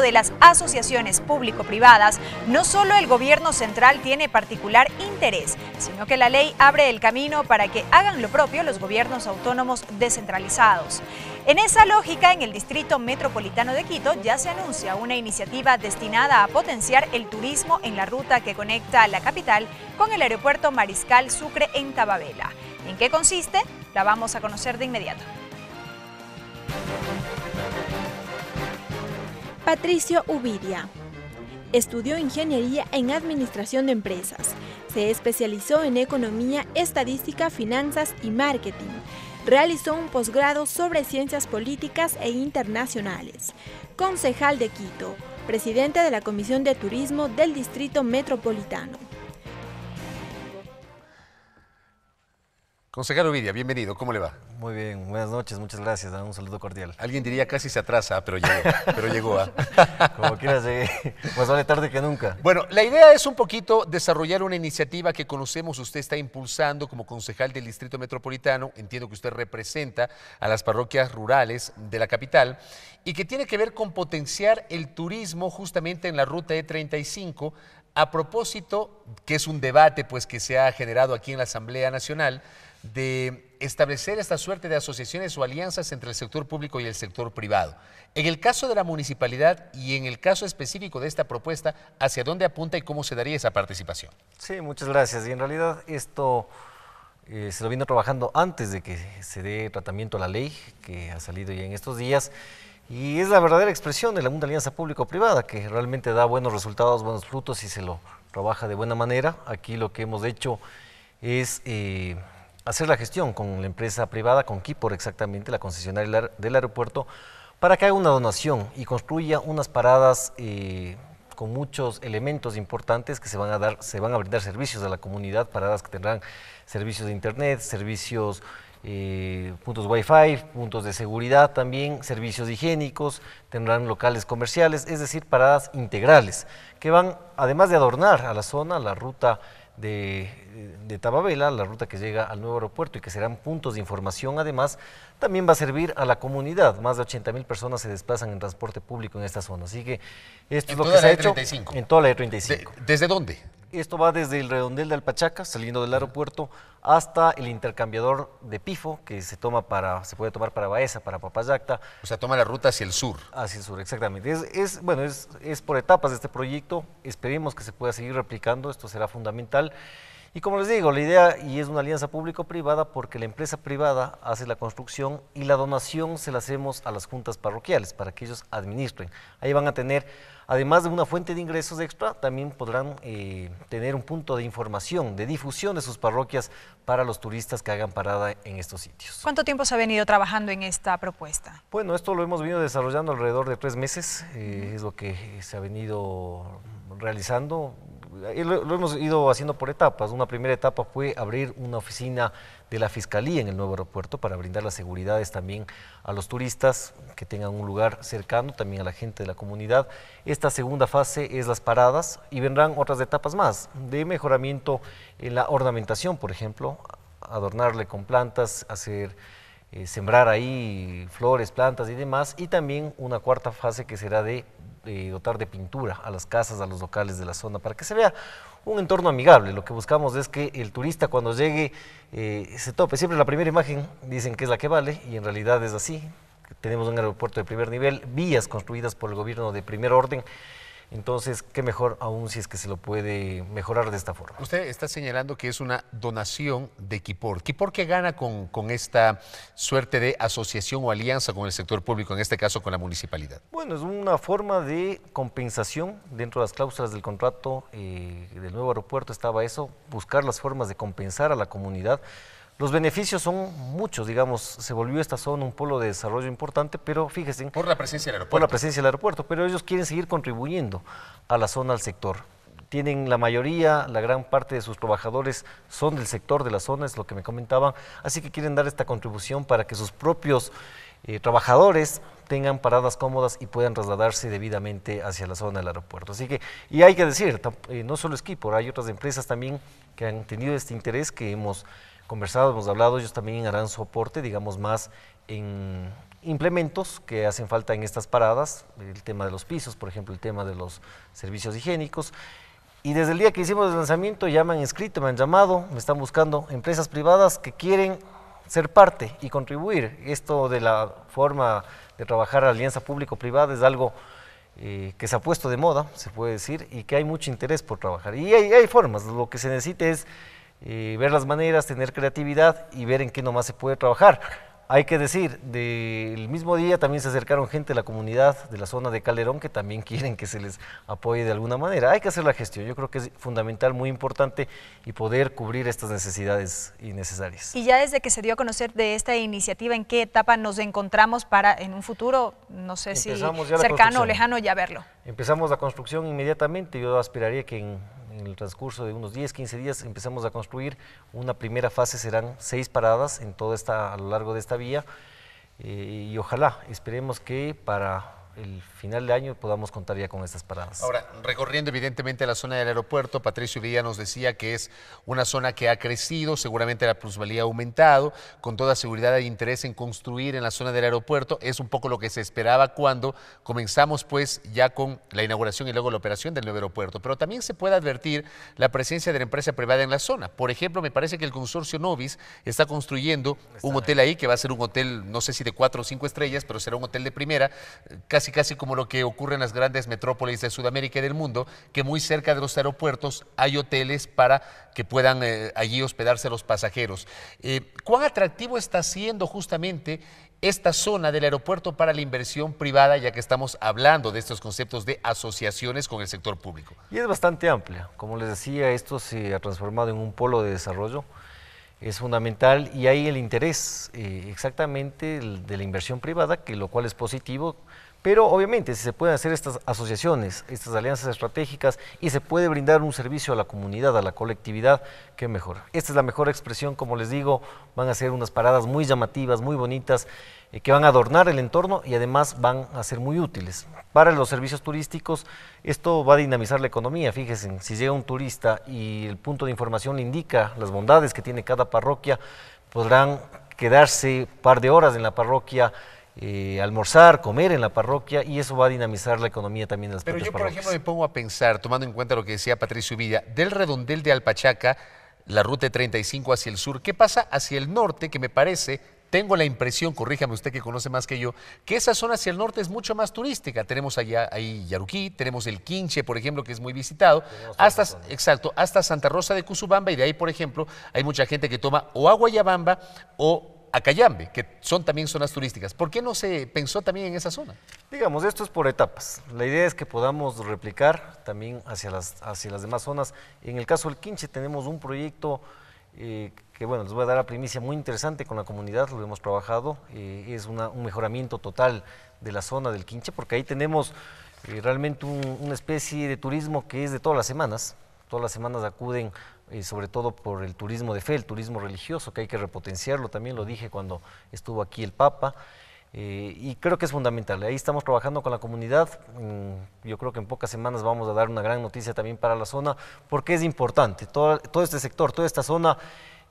de las asociaciones público-privadas, no solo el gobierno central tiene particular interés, sino que la ley abre el camino para que hagan lo propio los gobiernos autónomos descentralizados. En esa lógica, en el Distrito Metropolitano de Quito ya se anuncia una iniciativa destinada a potenciar el turismo en la ruta que conecta la capital con el aeropuerto Mariscal Sucre en Tababela. ¿En qué consiste? La vamos a conocer de inmediato. Patricio Uvidia. Estudió ingeniería en administración de empresas. Se especializó en economía, estadística, finanzas y marketing. Realizó un posgrado sobre ciencias políticas e internacionales. Concejal de Quito, presidente de la Comisión de Turismo del Distrito Metropolitano. Concejal Vidia, bienvenido, ¿cómo le va? Muy bien, buenas noches, muchas gracias, un saludo cordial. Alguien diría casi se atrasa, pero llegó, pero llegó ¿ah? Como quiera, seguir, más vale tarde que nunca. Bueno, la idea es un poquito desarrollar una iniciativa que conocemos, usted está impulsando como concejal del Distrito Metropolitano, entiendo que usted representa a las parroquias rurales de la capital, y que tiene que ver con potenciar el turismo justamente en la ruta E35 a propósito, que es un debate pues, que se ha generado aquí en la Asamblea Nacional, de establecer esta suerte de asociaciones o alianzas entre el sector público y el sector privado. En el caso de la municipalidad y en el caso específico de esta propuesta, ¿hacia dónde apunta y cómo se daría esa participación? Sí, muchas gracias. Y en realidad esto eh, se lo vino trabajando antes de que se dé tratamiento a la ley que ha salido ya en estos días. Y es la verdadera expresión de la Munda alianza público-privada que realmente da buenos resultados, buenos frutos y se lo trabaja de buena manera. Aquí lo que hemos hecho es eh, hacer la gestión con la empresa privada, con Kipor exactamente, la concesionaria del aeropuerto, para que haga una donación y construya unas paradas eh, con muchos elementos importantes que se van a dar, se van a brindar servicios a la comunidad, paradas que tendrán servicios de internet, servicios eh, puntos Wi-Fi, puntos de seguridad también, servicios higiénicos, tendrán locales comerciales, es decir, paradas integrales, que van, además de adornar a la zona, la ruta de, Tababela, la ruta que llega al nuevo aeropuerto y que serán puntos de información además, también va a servir a la comunidad. Más de 80 mil personas se desplazan en transporte público en esta zona. Así que esto es lo que se ha hecho e en toda la E35. ¿Desde dónde? Esto va desde el redondel de Alpachaca, saliendo del aeropuerto, hasta el intercambiador de Pifo, que se toma para, se puede tomar para Baeza, para Papayacta. O sea, toma la ruta hacia el sur. Hacia el sur, exactamente. Es, bueno, es, es por etapas de este proyecto. Esperemos que se pueda seguir replicando, esto será fundamental. Y como les digo, la idea y es una alianza público-privada porque la empresa privada hace la construcción y la donación se la hacemos a las juntas parroquiales para que ellos administren. Ahí van a tener, además de una fuente de ingresos extra, también podrán eh, tener un punto de información, de difusión de sus parroquias para los turistas que hagan parada en estos sitios. ¿Cuánto tiempo se ha venido trabajando en esta propuesta? Bueno, esto lo hemos venido desarrollando alrededor de tres meses, eh, es lo que se ha venido realizando lo, hemos ido haciendo por etapas. Una primera etapa fue abrir una oficina de la Fiscalía en el nuevo aeropuerto para brindar las seguridades también a los turistas que tengan un lugar cercano, también a la gente de la comunidad. Esta segunda fase es las paradas y vendrán otras etapas más de mejoramiento en la ornamentación, por ejemplo, adornarle con plantas, hacer... Eh, sembrar ahí flores, plantas y demás, y también una cuarta fase que será de eh, dotar de pintura a las casas, a los locales de la zona, para que se vea un entorno amigable. Lo que buscamos es que el turista cuando llegue eh, se tope. Siempre la primera imagen dicen que es la que vale y en realidad es así. Tenemos un aeropuerto de primer nivel, vías construidas por el gobierno de primer orden entonces, qué mejor aún si es que se lo puede mejorar de esta forma. Usted está señalando que es una donación de Kipor. ¿Kipor qué gana con, esta suerte de asociación o alianza con el sector público, en este caso con la municipalidad? Bueno, es una forma de compensación dentro de las cláusulas del contrato eh, del nuevo aeropuerto estaba eso, buscar las formas de compensar a la comunidad los beneficios son muchos, digamos, se volvió esta zona un polo de desarrollo importante, pero fíjense... Por la presencia del aeropuerto. Por la presencia del aeropuerto, pero ellos quieren seguir contribuyendo a la zona, al sector. Tienen la mayoría, la gran parte de sus trabajadores son del sector de la zona, es lo que me comentaba, así que quieren dar esta contribución para que sus propios eh, trabajadores tengan paradas cómodas y puedan trasladarse debidamente hacia la zona del aeropuerto. Así que, y hay que decir, eh, no solo Skipper, hay otras empresas también que han tenido este interés que hemos conversado, hemos hablado, ellos también harán soporte, digamos, más en implementos que hacen falta en estas paradas, el tema de los pisos, por ejemplo, el tema de los servicios higiénicos. Y desde el día que hicimos el lanzamiento ya me han escrito, me han llamado, me están buscando empresas privadas que quieren ser parte y contribuir. Esto de la forma de trabajar alianza público-privada es algo eh, que se ha puesto de moda, se puede decir, y que hay mucho interés por trabajar. Y hay, hay formas, lo que se necesita es eh, ver las maneras, tener creatividad y ver en qué nomás se puede trabajar. Hay que decir, del mismo día también se acercaron gente de la comunidad de la zona de Calderón que también quieren que se les apoye de alguna manera. Hay que hacer la gestión, yo creo que es fundamental, muy importante y poder cubrir estas necesidades innecesarias. Y ya desde que se dio a conocer de esta iniciativa, ¿en qué etapa nos encontramos para en un futuro, no sé si cercano o lejano, ya verlo? Empezamos la construcción inmediatamente, yo aspiraría que en en el transcurso de unos 10, 15 días empezamos a construir. Una primera fase serán seis paradas en toda esta, a lo largo de esta vía eh, y ojalá, esperemos que para el final de año podamos contar ya con estas paradas. Ahora, recorriendo evidentemente la zona del aeropuerto, Patricio Villa nos decía que es una zona que ha crecido, seguramente la plusvalía ha aumentado, con toda seguridad hay interés en construir en la zona del aeropuerto, es un poco lo que se esperaba cuando comenzamos pues ya con la inauguración y luego la operación del nuevo aeropuerto, pero también se puede advertir la presencia de la empresa privada en la zona. Por ejemplo, me parece que el consorcio Novis está construyendo un hotel ahí que va a ser un hotel, no sé si de cuatro o cinco estrellas, pero será un hotel de primera, casi casi casi como lo que ocurre en las grandes metrópolis de Sudamérica y del mundo, que muy cerca de los aeropuertos hay hoteles para que puedan eh, allí hospedarse los pasajeros. Eh, ¿Cuán atractivo está siendo justamente esta zona del aeropuerto para la inversión privada, ya que estamos hablando de estos conceptos de asociaciones con el sector público? Y es bastante amplia. Como les decía, esto se ha transformado en un polo de desarrollo es fundamental y hay el interés eh, exactamente de la inversión privada, que lo cual es positivo, pero obviamente si se pueden hacer estas asociaciones, estas alianzas estratégicas y se puede brindar un servicio a la comunidad, a la colectividad, qué mejor. Esta es la mejor expresión, como les digo, van a ser unas paradas muy llamativas, muy bonitas, eh, que van a adornar el entorno y además van a ser muy útiles. Para los servicios turísticos, esto va a dinamizar la economía, fíjense, si llega un turista y el punto de información le indica las bondades que tiene cada parroquia, podrán quedarse un par de horas en la parroquia, eh, almorzar, comer en la parroquia y eso va a dinamizar la economía también de las Pero yo, por ejemplo, me pongo a pensar, tomando en cuenta lo que decía Patricio Villa, del redondel de Alpachaca, la ruta 35 hacia el sur, ¿qué pasa hacia el norte que me parece... Tengo la impresión, corríjame usted que conoce más que yo, que esa zona hacia el norte es mucho más turística. Tenemos allá ahí Yaruquí, tenemos el Quinche, por ejemplo, que es muy visitado, hasta, exacto, hasta Santa Rosa de Cusubamba y de ahí, por ejemplo, hay mucha gente que toma o agua yabamba o a Cayambe, que son también zonas turísticas. ¿Por qué no se pensó también en esa zona? Digamos, esto es por etapas. La idea es que podamos replicar también hacia las, hacia las demás zonas. En el caso del Quinche tenemos un proyecto eh, que, bueno, les voy a dar la primicia muy interesante con la comunidad, lo hemos trabajado. Eh, es un mejoramiento total de la zona del Quinche, porque ahí tenemos eh, realmente una especie de turismo que es de todas las semanas todas las semanas acuden, eh, sobre todo por el turismo de fe, el turismo religioso, que hay que repotenciarlo, también lo dije cuando estuvo aquí el Papa. Eh, y creo que es fundamental. Ahí estamos trabajando con la comunidad. Mm, yo creo que en pocas semanas vamos a dar una gran noticia también para la zona, porque es importante. todo este sector, toda esta zona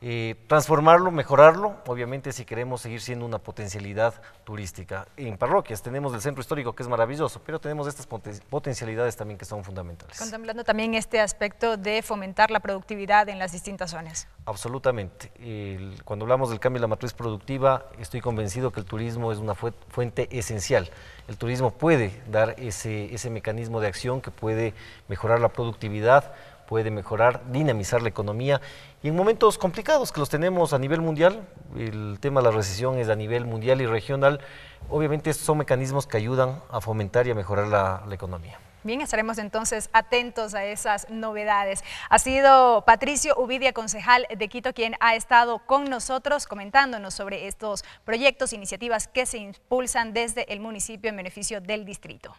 eh, transformarlo, mejorarlo, obviamente si queremos seguir siendo una potencialidad turística. En parroquias tenemos el centro histórico que es maravilloso, pero tenemos estas potencialidades también que son fundamentales. Contemplando también este aspecto de fomentar la productividad en las distintas zonas. Absolutamente. cuando hablamos del cambio de la matriz productiva, estoy convencido que el turismo es una fuente esencial. El turismo puede dar ese mecanismo de acción que puede mejorar la productividad, puede mejorar, dinamizar la economía. Y en momentos complicados que los tenemos a nivel mundial, el tema de la recesión es a nivel mundial y regional, obviamente son mecanismos que ayudan a fomentar y a mejorar la, la economía. Bien, estaremos entonces atentos a esas novedades. Ha sido Patricio Uvidia, concejal de Quito, quien ha estado con nosotros comentándonos sobre estos proyectos, e iniciativas que se impulsan desde el municipio en beneficio del distrito.